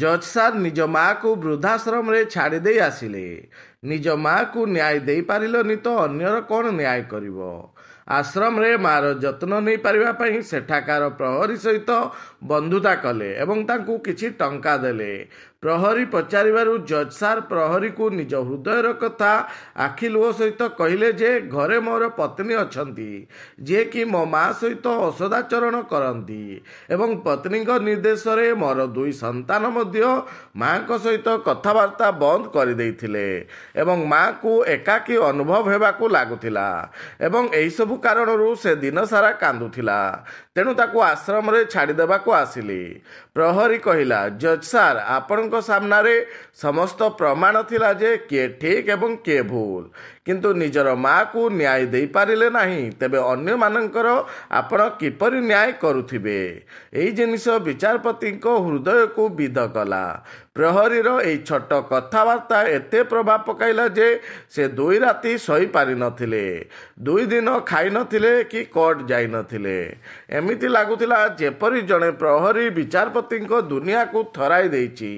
ଜଜ୍ ସାର୍ ନିଜ ମାଆକୁ ବୃଦ୍ଧାଶ୍ରମରେ ଛାଡ଼ିଦେଇ ଆସିଲେ ନିଜ ମାଆକୁ ନ୍ୟାୟ ଦେଇପାରିଲନି ତ ଅନ୍ୟର କ'ଣ ନ୍ୟାୟ କରିବ ଆଶ୍ରମରେ ମାଆର ଯତ୍ନ ନେଇପାରିବା ପାଇଁ ସେଠାକାର ପ୍ରହରୀ ସହିତ ବନ୍ଧୁତା କଲେ ଏବଂ ତାଙ୍କୁ କିଛି ଟଙ୍କା ଦେଲେ ପ୍ରହରୀ ପଚାରିବାରୁ ଜଜ୍ ସାର୍ ପ୍ରହରୀକୁ ନିଜ ହୃଦୟର କଥା ଆଖି ଲୁହ ସହିତ କହିଲେ ଯେ ଘରେ ମୋର ପତ୍ନୀ ଅଛନ୍ତି ଯିଏକି ମୋ ମା ସହିତ ଅସଦାଚରଣ କରନ୍ତି ଏବଂ ପତ୍ନୀଙ୍କ ନିର୍ଦ୍ଦେଶରେ ମୋର ଦୁଇ ସନ୍ତାନ ମଧ୍ୟ ମାଆଙ୍କ ସହିତ କଥାବାର୍ତ୍ତା ବନ୍ଦ କରିଦେଇଥିଲେ ଏବଂ ମାଆଙ୍କୁ ଏକାକୀ ଅନୁଭବ ହେବାକୁ ଲାଗୁଥିଲା ଏବଂ ଏହିସବୁ କାରଣରୁ ସେ ଦିନସାରା କାନ୍ଦୁଥିଲା ତେଣୁ ତାକୁ ଆଶ୍ରମରେ ଛାଡ଼ିଦେବାକୁ ଆସିଲି ପ୍ରହରୀ କହିଲା ଜଜ୍ ସାର୍ ଆପଣ ଈଶ୍ୱରଙ୍କ ସାମ୍ନାରେ ସମସ୍ତ ପ୍ରମାଣ ଥିଲା ଯେ କିଏ ଠିକ୍ ଏବଂ କିଏ ଭୁଲ କିନ୍ତୁ ନିଜର ମାଆକୁ ନ୍ୟାୟ ଦେଇପାରିଲେ ନାହିଁ ତେବେ ଅନ୍ୟମାନଙ୍କର ଆପଣ କିପରି ନ୍ୟାୟ କରୁଥିବେ ଏହି ଜିନିଷ ବିଚାରପତିଙ୍କ ହୃଦୟକୁ ବିଦ କଲା ପ୍ରହରୀର ଏହି ଛୋଟ କଥାବାର୍ତ୍ତା ଏତେ ପ୍ରଭାବ ପକାଇଲା ଯେ ସେ ଦୁଇ ରାତି ଶୋଇପାରିନଥିଲେ ଦୁଇ ଦିନ ଖାଇନଥିଲେ କି କୋର୍ଟ ଯାଇନଥିଲେ ଏମିତି ଲାଗୁଥିଲା ଯେପରି ଜଣେ ପ୍ରହରୀ ବିଚାରପତିଙ୍କ ଦୁନିଆକୁ ଥରାଇ ଦେଇଛି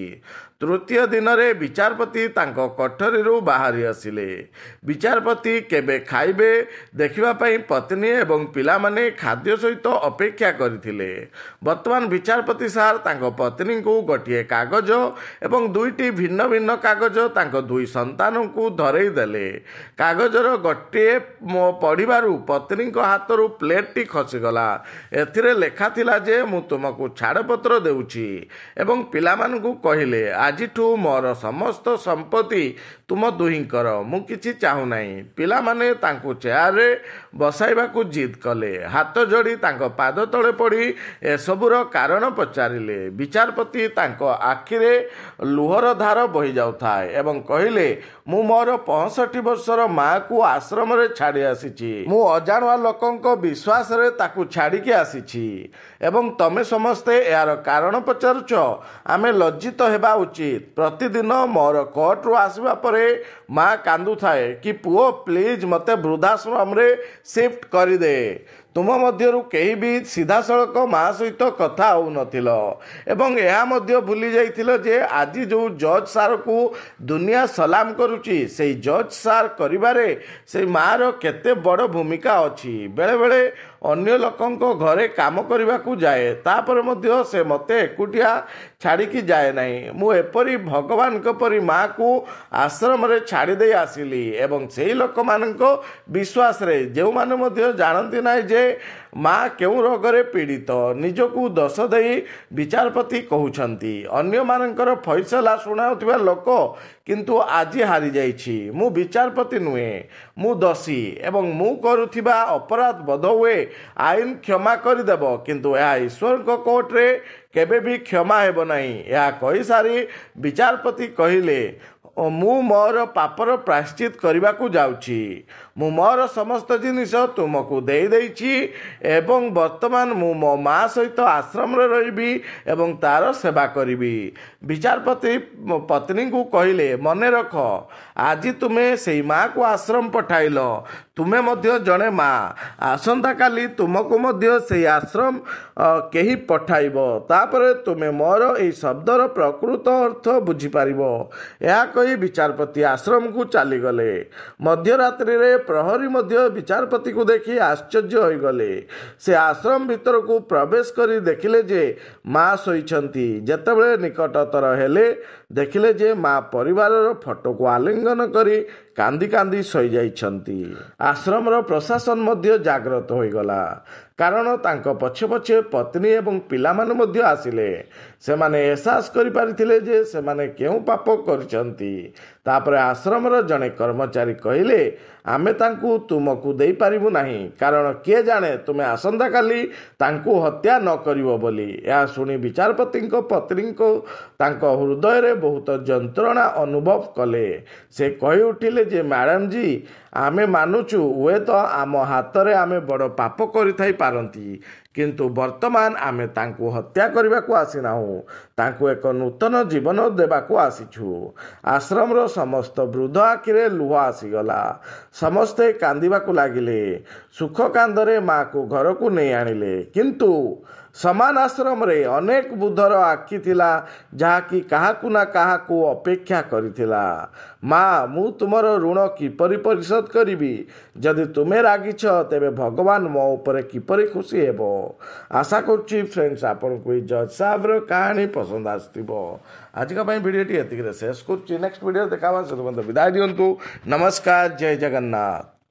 ତୃତୀୟ ଦିନରେ ବିଚାରପତି ତାଙ୍କ କୋଠରୀରୁ ବାହାରି ଆସିଲେ ବିଚାରପତି କେବେ ଖାଇବେ ଦେଖିବା ପାଇଁ ପତ୍ନୀ ଏବଂ ପିଲାମାନେ ଖାଦ୍ୟ ସହିତ ଅପେକ୍ଷା କରିଥିଲେ ବର୍ତ୍ତମାନ ବିଚାରପତି ସାର୍ ତାଙ୍କ ପତ୍ନୀଙ୍କୁ ଗୋଟିଏ କାଗଜ ଏବଂ ଦୁଇଟି ଭିନ୍ନ ଭିନ୍ନ କାଗଜ ତାଙ୍କ ଦୁଇ ସନ୍ତାନଙ୍କୁ ଧରେଇ ଦେଲେ କାଗଜର ଗୋଟିଏ ପଢ଼ିବାରୁ ପତ୍ନୀଙ୍କ ହାତରୁ ପ୍ଲେଟ୍ଟି ଖସିଗଲା ଏଥିରେ ଲେଖା ଥିଲା ଯେ ମୁଁ ତୁମକୁ ଛାଡ଼ପତ୍ର ଦେଉଛି ଏବଂ ପିଲାମାନଙ୍କୁ କହିଲେ ଆଜିଠୁ ମୋର ସମସ୍ତ ସମ୍ପତ୍ତି ତୁମ ଦୁହିଁଙ୍କର ମୁଁ କିଛି ଚାହୁଁନାହିଁ ପିଲାମାନେ ତାଙ୍କୁ ଚେୟାରରେ ବସାଇବାକୁ ଜିଦ୍ କଲେ ହାତ ଯୋଡ଼ି ତାଙ୍କ ପାଦ ତଳେ ପଡ଼ି ଏସବୁର କାରଣ ପଚାରିଲେ ବିଚାରପତି ତାଙ୍କ ଆଖିରେ ଲୁହର ଧାର ବହିଯାଉଥାଏ ଏବଂ କହିଲେ ମୁଁ ମୋର ପଞ୍ଚଷଠି ବର୍ଷର ମାଆକୁ ଆଶ୍ରମରେ ଛାଡ଼ି ଆସିଛି ମୁଁ ଅଜାଣୁଆ ଲୋକଙ୍କ ବିଶ୍ୱାସରେ ତାକୁ ଛାଡ଼ିକି ଆସିଛି ଏବଂ ତମେ ସମସ୍ତେ ଏହାର କାରଣ ପଚାରୁଛ ଆମେ ଲଜ୍ଜିତ ହେବା ଉଚିତ उचित प्रतिदिन मोर कोर्ट्रु आसवापर माँ कादू थाए कि पुओ प्लीज मत वृद्धाश्रम शिफ्ट करदे ତୁମ ମଧ୍ୟରୁ କେହି ବି ସିଧାସଳଖ ମା ସହିତ କଥା ହେଉନଥିଲ ଏବଂ ଏହା ମଧ୍ୟ ଭୁଲି ଯାଇଥିଲ ଯେ ଆଜି ଯେଉଁ ଜଜ୍ ସାର୍କୁ ଦୁନିଆ ସଲାମ କରୁଛି ସେଇ ଜଜ୍ ସାର୍ କରିବାରେ ସେ ମା'ର କେତେ ବଡ଼ ଭୂମିକା ଅଛି ବେଳେବେଳେ ଅନ୍ୟ ଲୋକଙ୍କ ଘରେ କାମ କରିବାକୁ ଯାଏ ତାପରେ ମଧ୍ୟ ସେ ମୋତେ ଏକୁଟିଆ ଛାଡ଼ିକି ଯାଏ ନାହିଁ ମୁଁ ଏପରି ଭଗବାନଙ୍କ ପରି ମା'କୁ ଆଶ୍ରମରେ ଛାଡ଼ିଦେଇ ଆସିଲି ଏବଂ ସେଇ ଲୋକମାନଙ୍କ ବିଶ୍ୱାସରେ ଯେଉଁମାନେ ମଧ୍ୟ ଜାଣନ୍ତି ନାହିଁ ଯେ ମା କେଉଁ ରୋଗରେ ପୀଡ଼ିତ ନିଜକୁ ଦୋଷ ଦେଇ ବିଚାରପତି କହୁଛନ୍ତି ଅନ୍ୟମାନଙ୍କର ଫଇସଲା ଶୁଣାଉଥିବା ଲୋକ କିନ୍ତୁ ଆଜି ହାରିଯାଇଛି ମୁଁ ବିଚାରପତି ନୁହେଁ ମୁଁ ଦୋଷୀ ଏବଂ ମୁଁ କରୁଥିବା ଅପରାଧ ବୋଧ ହୁଏ ଆଇନ କ୍ଷମା କରିଦେବ କିନ୍ତୁ ଏହା ଈଶ୍ୱରଙ୍କ କୋର୍ଟରେ କେବେ ବି କ୍ଷମା ହେବ ନାହିଁ ଏହା କହିସାରି ବିଚାରପତି କହିଲେ ଓ ମୁଁ ମୋର ପାପର ପ୍ରାଶ୍ଚିତ କରିବାକୁ ଯାଉଛି ମୁଁ ମୋର ସମସ୍ତ ଜିନିଷ ତୁମକୁ ଦେଇଦେଇଛି ଏବଂ ବର୍ତ୍ତମାନ ମୁଁ ମୋ ମା ସହିତ ଆଶ୍ରମରେ ରହିବି ଏବଂ ତାର ସେବା କରିବି ବିଚାରପତି ପତ୍ନୀଙ୍କୁ କହିଲେ ମନେ ରଖ ଆଜି ତୁମେ ସେଇ ମାଆକୁ ଆଶ୍ରମ ପଠାଇଲ ତୁମେ ମଧ୍ୟ ଜଣେ ମା ଆସନ୍ତାକାଲି ତୁମକୁ ମଧ୍ୟ ସେଇ ଆଶ୍ରମ କେହି ପଠାଇବ ତାପରେ ତୁମେ ମୋର ଏହି ଶବ୍ଦର ପ୍ରକୃତ ଅର୍ଥ ବୁଝିପାରିବ ଏହା କହି ବିଚାରପତି ଆଶ୍ରମକୁ ଚାଲିଗଲେ ମଧ୍ୟରାତ୍ରିରେ ପ୍ରହରୀ ମଧ୍ୟ ବିଚାରପତିକୁ ଦେଖି ଆଶ୍ଚର୍ଯ୍ୟ ହୋଇଗଲେ ସେ ଆଶ୍ରମ ଭିତରକୁ ପ୍ରବେଶ କରି ଦେଖିଲେ ଯେ ମା ଶୋଇଛନ୍ତି ଯେତେବେଳେ ନିକଟତର ହେଲେ ଦେଖିଲେ ଯେ ମା ପରିବାରର ଫଟୋକୁ ଆଲିଙ୍ଗନ କରି କାନ୍ଦି କାନ୍ଦି ଶୋଇଯାଇଛନ୍ତି ଆଶ୍ରମର ପ୍ରଶାସନ ମଧ୍ୟ ଜାଗ୍ରତ ହୋଇଗଲା କାରଣ ତାଙ୍କ ପଛେ ପଛେ ପତ୍ନୀ ଏବଂ ପିଲାମାନେ ମଧ୍ୟ ଆସିଲେ ସେମାନେ ଏହସାସ କରିପାରିଥିଲେ ଯେ ସେମାନେ କେଉଁ ପାପ କରିଛନ୍ତି ତାପରେ ଆଶ୍ରମର ଜଣେ କର୍ମଚାରୀ କହିଲେ ଆମେ ତାଙ୍କୁ ତୁମକୁ ଦେଇପାରିବୁ ନାହିଁ କାରଣ କିଏ ଜାଣେ ତୁମେ ଆସନ୍ତାକାଲି ତାଙ୍କୁ ହତ୍ୟା ନ କରିବ ବୋଲି ଏହା ଶୁଣି ବିଚାରପତିଙ୍କ ପତ୍ନୀଙ୍କୁ ତାଙ୍କ ହୃଦୟରେ ବହୁତ ଯନ୍ତ୍ରଣା ଅନୁଭବ କଲେ ସେ କହି ଉଠିଲେ ଯେ ମ୍ୟାଡ଼ାମ୍ ଜୀ ଆମେ ମାନୁଛୁ ହୁଏତ ଆମ ହାତରେ ଆମେ ବଡ଼ ପାପ କରିଥାଇ parang ti କିନ୍ତୁ ବର୍ତ୍ତମାନ ଆମେ ତାଙ୍କୁ ହତ୍ୟା କରିବାକୁ ଆସିନାହୁଁ ତାଙ୍କୁ ଏକ ନୂତନ ଜୀବନ ଦେବାକୁ ଆସିଛୁ ଆଶ୍ରମର ସମସ୍ତ ବୃଦ୍ଧ ଆଖିରେ ଲୁହ ଆସିଗଲା ସମସ୍ତେ କାନ୍ଦିବାକୁ ଲାଗିଲେ ସୁଖ କାନ୍ଦରେ ମାଆକୁ ଘରକୁ ନେଇ ଆଣିଲେ କିନ୍ତୁ ସମାନ ଆଶ୍ରମରେ ଅନେକ ବୁଦ୍ଧର ଆଖି ଥିଲା ଯାହାକି କାହାକୁ ନା କାହାକୁ ଅପେକ୍ଷା କରିଥିଲା ମା' ମୁଁ ତୁମର ଋଣ କିପରି ପରିଶୋଧ କରିବି ଯଦି ତୁମେ ରାଗିଛ ତେବେ ଭଗବାନ ମୋ ଉପରେ କିପରି ଖୁସି ହେବ আশা করছি ফ্রেন্ডস আপনার এই জজ সাহেবর কাহিনী পসন্দ আসব আজকা ভিডিওটি এতিকি শেষ করছি নেক্সট ভিডিও দেখা সেতু বিদায় দিও নমস্কার জয় জগন্নাথ